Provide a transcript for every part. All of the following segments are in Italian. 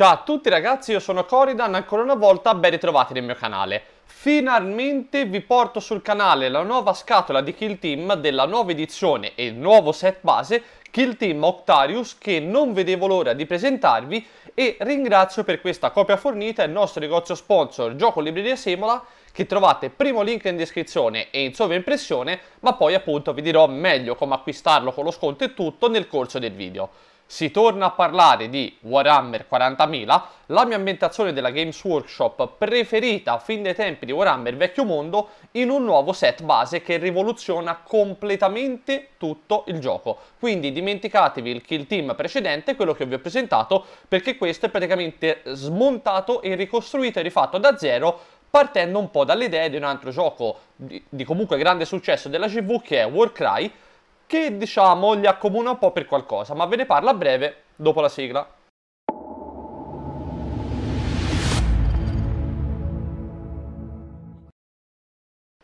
Ciao a tutti ragazzi, io sono Coridan, ancora una volta ben ritrovati nel mio canale. Finalmente vi porto sul canale la nuova scatola di Kill Team della nuova edizione e nuovo set base Kill Team Octarius che non vedevo l'ora di presentarvi e ringrazio per questa copia fornita il nostro negozio sponsor Gioco Libreria Semola che trovate primo link in descrizione e in sovraimpressione ma poi appunto vi dirò meglio come acquistarlo con lo sconto e tutto nel corso del video si torna a parlare di Warhammer 40.000, la mia ambientazione della Games Workshop preferita fin dai tempi di Warhammer Vecchio Mondo, in un nuovo set base che rivoluziona completamente tutto il gioco. Quindi dimenticatevi il kill team precedente, quello che vi ho presentato, perché questo è praticamente smontato e ricostruito e rifatto da zero partendo un po' dalle idee di un altro gioco di, di comunque grande successo della CV che è Warcry, che diciamo li accomuna un po' per qualcosa, ma ve ne parlo a breve dopo la sigla.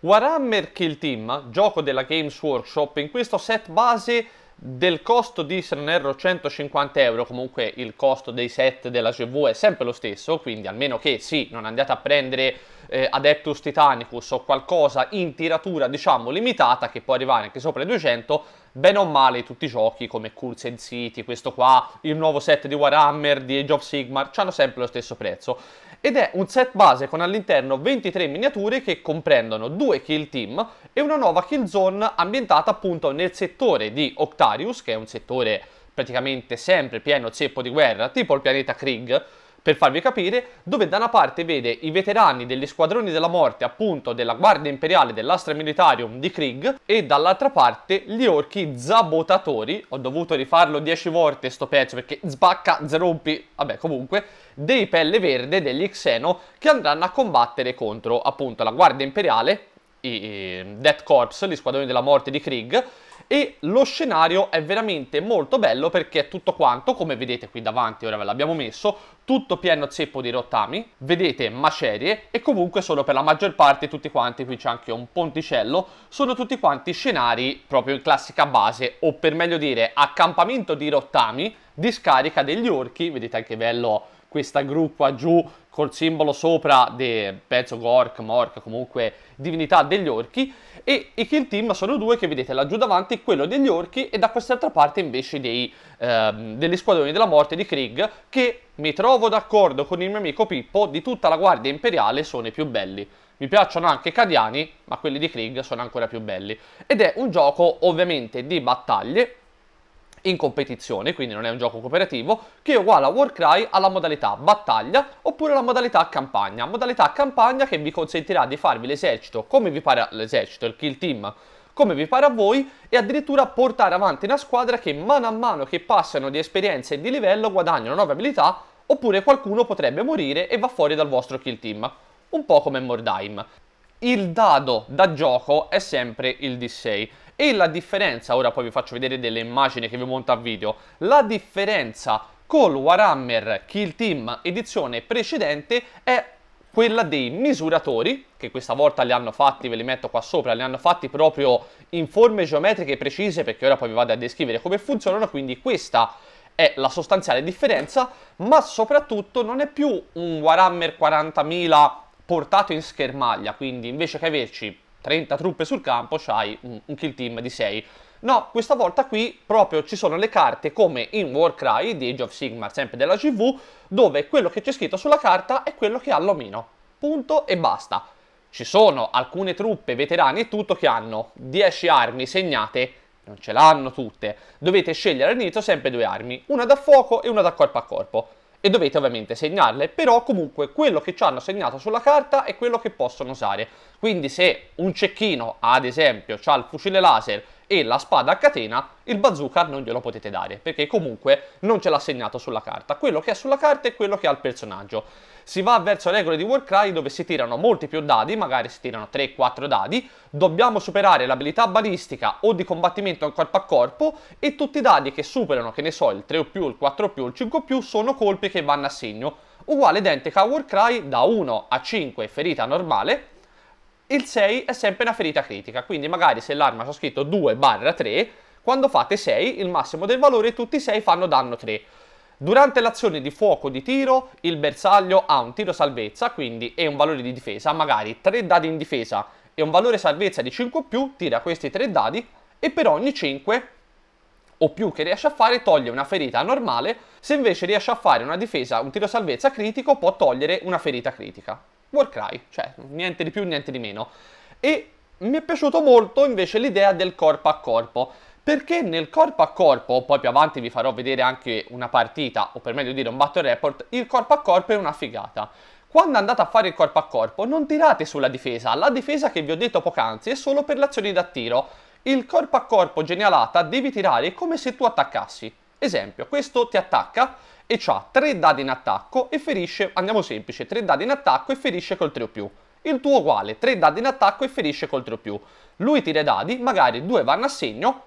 Warhammer Kill Team, gioco della Games Workshop, in questo set base del costo di, se non erro, 150 euro, comunque il costo dei set della GV è sempre lo stesso, quindi almeno che sì, non andiate a prendere eh, Adeptus Titanicus o qualcosa in tiratura, diciamo, limitata, che può arrivare anche sopra i 200, bene o male tutti i giochi come Curse and City, questo qua, il nuovo set di Warhammer, di Age of Sigmar, hanno sempre lo stesso prezzo. Ed è un set base con all'interno 23 miniature che comprendono due kill team e una nuova kill zone ambientata appunto nel settore di Octarius, che è un settore praticamente sempre pieno zeppo di guerra, tipo il pianeta Krieg, per farvi capire, dove da una parte vede i veterani degli squadroni della morte, appunto della guardia imperiale dell'Astra Militarium di Krieg, e dall'altra parte gli orchi zabotatori, ho dovuto rifarlo 10 volte sto pezzo perché zbacca, zerompi, vabbè comunque, dei pelle verde degli Xeno che andranno a combattere contro appunto la guardia imperiale, i Death Corps, gli squadroni della morte di Krieg, e lo scenario è veramente molto bello perché è tutto quanto, come vedete qui davanti, ora ve l'abbiamo messo, tutto pieno zeppo di rottami, vedete macerie e comunque sono per la maggior parte tutti quanti, qui c'è anche un ponticello, sono tutti quanti scenari proprio in classica base o per meglio dire accampamento di rottami, discarica degli orchi, vedete anche bello questa gru qua giù col simbolo sopra del pezzo Gork, Mork, comunque divinità degli orchi, e i kill team sono due che vedete laggiù davanti, quello degli orchi e da quest'altra parte invece dei, ehm, degli squadroni della morte di Krieg, che mi trovo d'accordo con il mio amico Pippo, di tutta la guardia imperiale sono i più belli. Mi piacciono anche i Cadiani, ma quelli di Krieg sono ancora più belli. Ed è un gioco ovviamente di battaglie, in competizione, quindi non è un gioco cooperativo, che è uguale a Warcry alla modalità battaglia oppure alla modalità campagna. Modalità campagna che vi consentirà di farvi l'esercito come vi pare l'esercito, il kill team come vi pare a voi e addirittura portare avanti una squadra che mano a mano che passano di esperienza e di livello guadagnano nuove abilità oppure qualcuno potrebbe morire e va fuori dal vostro kill team, un po' come Mordheim. Il dado da gioco è sempre il D6 e la differenza, ora poi vi faccio vedere delle immagini che vi monto a video, la differenza col Warhammer Kill Team edizione precedente è quella dei misuratori, che questa volta li hanno fatti, ve li metto qua sopra, li hanno fatti proprio in forme geometriche precise, perché ora poi vi vado a descrivere come funzionano, quindi questa è la sostanziale differenza, ma soprattutto non è più un Warhammer 40.000 portato in schermaglia, quindi invece che averci 30 truppe sul campo, c'hai un kill team di 6. No, questa volta qui proprio ci sono le carte come in Warcry di Age of Sigmar, sempre della GV, dove quello che c'è scritto sulla carta è quello che ha l'omino. Punto e basta. Ci sono alcune truppe, veterani e tutto, che hanno 10 armi segnate, non ce l'hanno tutte. Dovete scegliere all'inizio sempre due armi, una da fuoco e una da corpo a corpo e dovete ovviamente segnarle, però comunque quello che ci hanno segnato sulla carta è quello che possono usare. Quindi se un cecchino, ad esempio, ha il fucile laser e la spada a catena, il bazooka non glielo potete dare, perché comunque non ce l'ha segnato sulla carta. Quello che è sulla carta è quello che ha il personaggio. Si va verso regole di Warcry dove si tirano molti più dadi, magari si tirano 3-4 dadi, dobbiamo superare l'abilità balistica o di combattimento corpo a corpo e tutti i dadi che superano, che ne so, il 3 o più, il 4 o più, il 5 o più sono colpi che vanno a segno. Uguale identica a Warcry da 1 a 5 ferita normale il 6 è sempre una ferita critica, quindi magari se l'arma c'è scritto 2 barra 3, quando fate 6 il massimo del valore tutti i 6 fanno danno 3. Durante l'azione di fuoco di tiro il bersaglio ha un tiro salvezza, quindi è un valore di difesa, magari 3 dadi in difesa e un valore salvezza di 5 o più, tira questi 3 dadi e per ogni 5 o più che riesce a fare toglie una ferita normale, se invece riesce a fare una difesa, un tiro salvezza critico può togliere una ferita critica. Warcry, cioè niente di più, niente di meno. E mi è piaciuto molto invece l'idea del corpo a corpo, perché nel corpo a corpo, poi più avanti vi farò vedere anche una partita, o per meglio dire un battle report, il corpo a corpo è una figata. Quando andate a fare il corpo a corpo non tirate sulla difesa, la difesa che vi ho detto poc'anzi è solo per le azioni da tiro. Il corpo a corpo genialata devi tirare come se tu attaccassi. Esempio, questo ti attacca, e ha 3 dadi in attacco e ferisce, andiamo semplice, 3 dadi in attacco e ferisce col 3 o più. Il tuo uguale, 3 dadi in attacco e ferisce col 3 o più. Lui tira i dadi, magari 2 vanno a segno,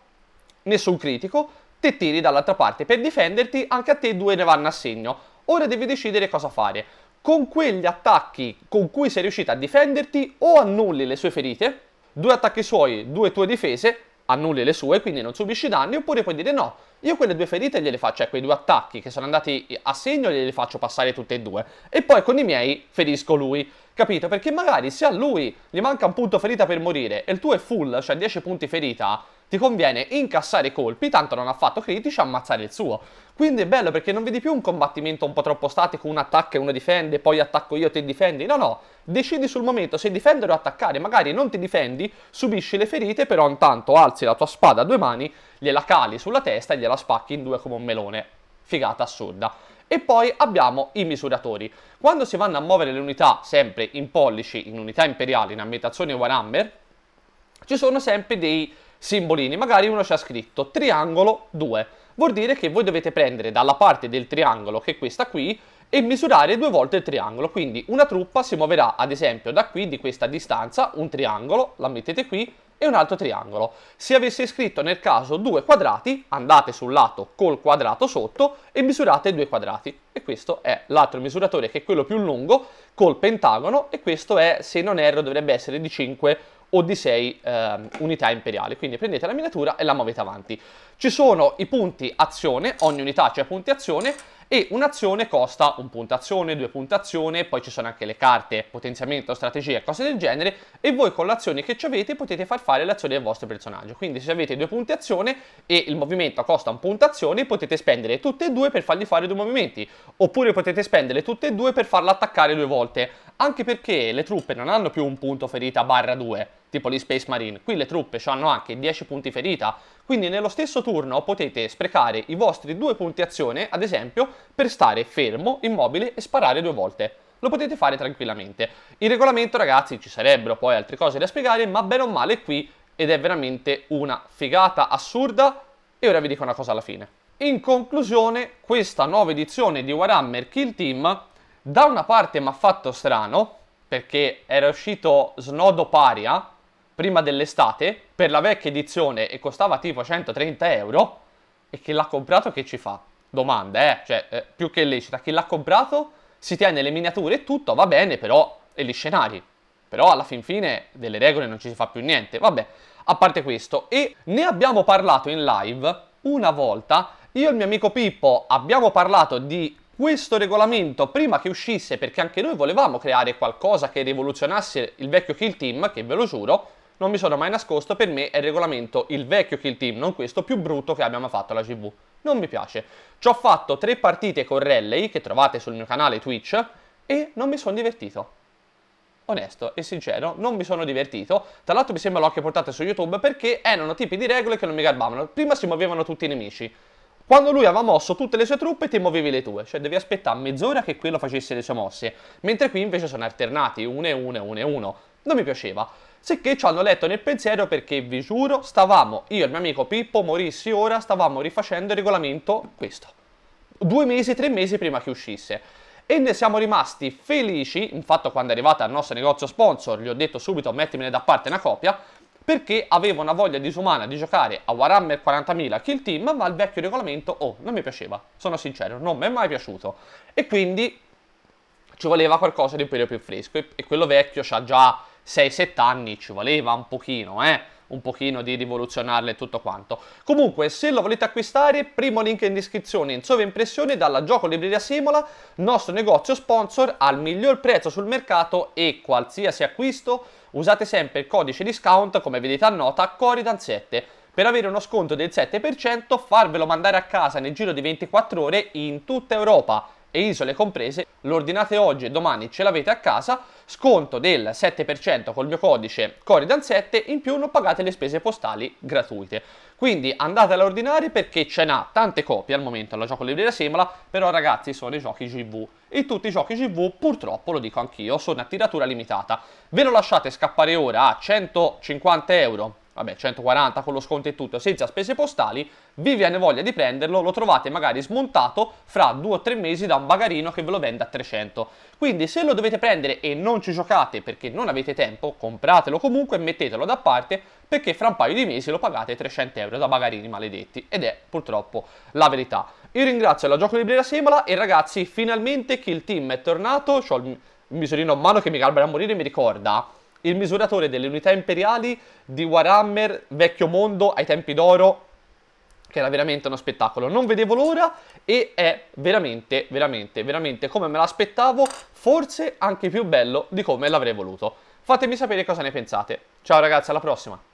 nessun critico, te tiri dall'altra parte per difenderti, anche a te 2 ne vanno a segno. Ora devi decidere cosa fare. Con quegli attacchi con cui sei riuscita a difenderti o annulli le sue ferite, due attacchi suoi, due tue difese, annulli le sue, quindi non subisci danni, oppure puoi dire no, io quelle due ferite gliele faccio, cioè ecco, quei due attacchi che sono andati a segno gliele faccio passare tutte e due, e poi con i miei ferisco lui, capito? Perché magari se a lui gli manca un punto ferita per morire e il tuo è full, cioè 10 punti ferita, ti conviene incassare i colpi, tanto non ha fatto critici, ammazzare il suo. Quindi è bello perché non vedi più un combattimento un po' troppo statico, un attacca e uno difende, poi attacco io e te difendi. No, no, decidi sul momento se difendere o attaccare, magari non ti difendi, subisci le ferite, però intanto alzi la tua spada a due mani, gliela cali sulla testa e gliela spacchi in due come un melone. Figata assurda. E poi abbiamo i misuratori. Quando si vanno a muovere le unità, sempre in pollici, in unità imperiali, in ambientazione Warhammer, ci sono sempre dei simbolini, magari uno ci ha scritto triangolo 2, vuol dire che voi dovete prendere dalla parte del triangolo, che è questa qui, e misurare due volte il triangolo, quindi una truppa si muoverà ad esempio da qui, di questa distanza, un triangolo, la mettete qui, e un altro triangolo. Se avesse scritto nel caso due quadrati, andate sul lato col quadrato sotto e misurate due quadrati. E questo è l'altro misuratore che è quello più lungo col pentagono e questo è, se non erro, dovrebbe essere di 5 o di 6 eh, unità imperiali. Quindi prendete la miniatura e la muovete avanti. Ci sono i punti azione, ogni unità c'è punti azione e un'azione costa un punto azione, due punti azione, poi ci sono anche le carte, potenziamento, strategie, cose del genere e voi con l'azione che avete potete far fare l'azione del vostro personaggio. Quindi se avete due punti azione e il movimento costa un punto azione potete spendere tutte e due per fargli fare due movimenti oppure potete spendere tutte e due per farlo attaccare due volte anche perché le truppe non hanno più un punto ferita barra 2 tipo gli Space Marine. Qui le truppe hanno anche 10 punti ferita, quindi nello stesso turno potete sprecare i vostri due punti azione, ad esempio, per stare fermo, immobile e sparare due volte. Lo potete fare tranquillamente. Il regolamento, ragazzi, ci sarebbero poi altre cose da spiegare, ma bene o male qui, ed è veramente una figata assurda, e ora vi dico una cosa alla fine. In conclusione, questa nuova edizione di Warhammer Kill Team da una parte mi ha fatto strano, perché era uscito Snodo Paria, prima dell'estate per la vecchia edizione e costava tipo 130 euro e chi l'ha comprato che ci fa? Domanda, eh? Cioè, eh, più che illecita. Chi l'ha comprato si tiene le miniature e tutto, va bene, però... e gli scenari. Però alla fin fine delle regole non ci si fa più niente. Vabbè, a parte questo. E ne abbiamo parlato in live una volta. Io e il mio amico Pippo abbiamo parlato di questo regolamento prima che uscisse perché anche noi volevamo creare qualcosa che rivoluzionasse il vecchio Kill Team, che ve lo giuro, non mi sono mai nascosto, per me è il regolamento il vecchio kill team, non questo, più brutto che abbiamo fatto alla CV. Non mi piace. Ci ho fatto tre partite con Rally, che trovate sul mio canale Twitch, e non mi sono divertito. Onesto e sincero, non mi sono divertito. Tra l'altro mi sembra l'occhio portato su YouTube perché erano tipi di regole che non mi garbavano. Prima si muovevano tutti i nemici. Quando lui aveva mosso tutte le sue truppe, ti muovevi le tue, cioè devi aspettare mezz'ora che quello facesse le sue mosse, mentre qui invece sono alternati, 1 e 1 e 1 e 1. Non mi piaceva. Sicché ci hanno letto nel pensiero perché vi giuro, stavamo, io e il mio amico Pippo, morissi ora, stavamo rifacendo il regolamento questo. Due mesi, tre mesi prima che uscisse. E ne siamo rimasti felici, infatti quando è arrivata al nostro negozio sponsor gli ho detto subito mettimene da parte una copia, perché avevo una voglia disumana di giocare a Warhammer 40.000 Kill Team, ma il vecchio regolamento, oh, non mi piaceva, sono sincero, non mi è mai piaciuto. E quindi ci voleva qualcosa di un periodo più fresco, e quello vecchio c'ha già 6-7 anni ci voleva un pochino, eh? un pochino di rivoluzionarle e tutto quanto. Comunque, se lo volete acquistare, primo link in descrizione in sovraimpressione dalla Gioco Libreria Simola, nostro negozio sponsor al miglior prezzo sul mercato e qualsiasi acquisto usate sempre il codice discount, come vedete a nota, Coridan7 per avere uno sconto del 7%, farvelo mandare a casa nel giro di 24 ore in tutta Europa e isole comprese, l'ordinate oggi e domani ce l'avete a casa, sconto del 7% col mio codice Coridan7, in più non pagate le spese postali gratuite. Quindi andate a ordinare perché ce n'ha tante copie al momento alla gioco libreria Semola, però ragazzi sono i giochi GV. E tutti i giochi GV purtroppo, lo dico anch'io, sono a tiratura limitata. Ve lo lasciate scappare ora a 150 euro vabbè, 140 con lo sconto e tutto, senza spese postali, vi viene voglia di prenderlo, lo trovate magari smontato fra due o tre mesi da un bagarino che ve lo vende a 300. Quindi se lo dovete prendere e non ci giocate perché non avete tempo, compratelo comunque e mettetelo da parte perché fra un paio di mesi lo pagate 300 euro da bagarini maledetti ed è purtroppo la verità. Io ringrazio la Gioco Libreria Semola e ragazzi finalmente che il Team è tornato, ho il misurino a mano che mi calbera a morire mi ricorda il misuratore delle unità imperiali di Warhammer Vecchio Mondo ai tempi d'oro, che era veramente uno spettacolo. Non vedevo l'ora e è veramente, veramente, veramente come me l'aspettavo, forse anche più bello di come l'avrei voluto. Fatemi sapere cosa ne pensate. Ciao ragazzi, alla prossima!